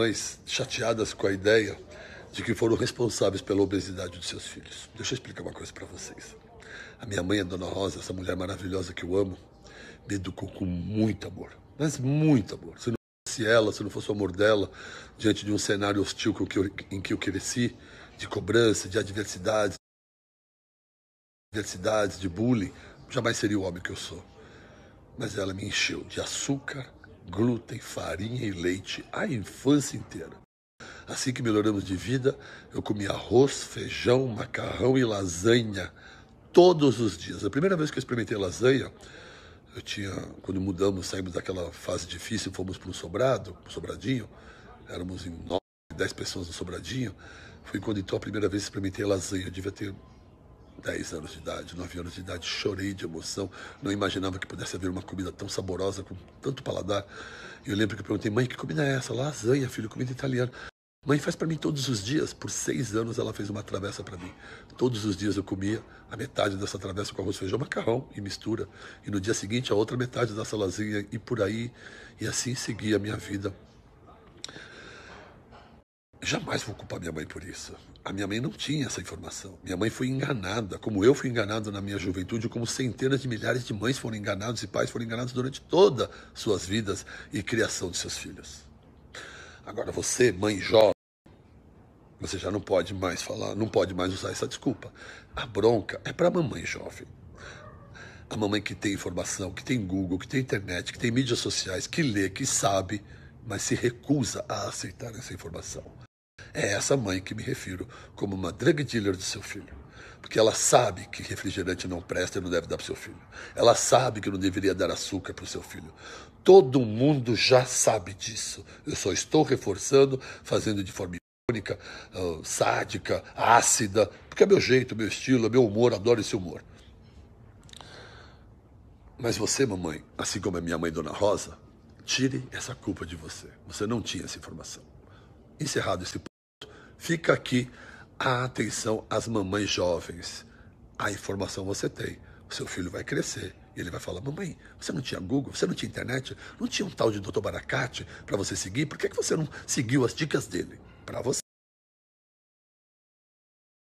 mães chateadas com a ideia de que foram responsáveis pela obesidade de seus filhos. Deixa eu explicar uma coisa para vocês. A minha mãe, a é Dona Rosa, essa mulher maravilhosa que eu amo, me educou com muito amor, mas muito amor. Se não fosse ela, se não fosse o amor dela, diante de um cenário hostil em que eu cresci, de cobrança, de adversidades, adversidades, de bullying, jamais seria o homem que eu sou. Mas ela me encheu de açúcar, glúten, farinha e leite a infância inteira. Assim que melhoramos de vida, eu comi arroz, feijão, macarrão e lasanha todos os dias. A primeira vez que eu experimentei lasanha, eu tinha, quando mudamos, saímos daquela fase difícil, fomos para um sobrado, um sobradinho, éramos em nove, dez pessoas no sobradinho. Foi quando então a primeira vez que experimentei lasanha. Eu devia ter 10 anos de idade, 9 anos de idade, chorei de emoção, não imaginava que pudesse haver uma comida tão saborosa, com tanto paladar. E Eu lembro que eu perguntei, mãe, que comida é essa? Lasanha, filho, comida italiana. Mãe faz para mim todos os dias. Por seis anos ela fez uma travessa para mim. Todos os dias eu comia a metade dessa travessa com arroz, feijão, macarrão e mistura. E no dia seguinte a outra metade dessa lasanha e por aí. E assim seguia a minha vida Jamais vou culpar minha mãe por isso. A minha mãe não tinha essa informação. Minha mãe foi enganada, como eu fui enganado na minha juventude, como centenas de milhares de mães foram enganadas e pais foram enganados durante toda suas vidas e criação de seus filhos. Agora você, mãe jovem, você já não pode mais falar, não pode mais usar essa desculpa. A bronca é para a mamãe jovem. A mamãe que tem informação, que tem Google, que tem internet, que tem mídias sociais, que lê, que sabe, mas se recusa a aceitar essa informação. É essa mãe que me refiro como uma drug dealer de seu filho. Porque ela sabe que refrigerante não presta e não deve dar para seu filho. Ela sabe que não deveria dar açúcar para o seu filho. Todo mundo já sabe disso. Eu só estou reforçando, fazendo de forma irônica, uh, sádica, ácida, porque é meu jeito, meu estilo, é meu humor, adoro esse humor. Mas você, mamãe, assim como a minha mãe, Dona Rosa, tire essa culpa de você. Você não tinha essa informação. Encerrado esse Fica aqui a atenção às mamães jovens. A informação você tem. O seu filho vai crescer. E ele vai falar: Mamãe, você não tinha Google, você não tinha internet, não tinha um tal de Dr. Baracate para você seguir? Por que, que você não seguiu as dicas dele? Para você.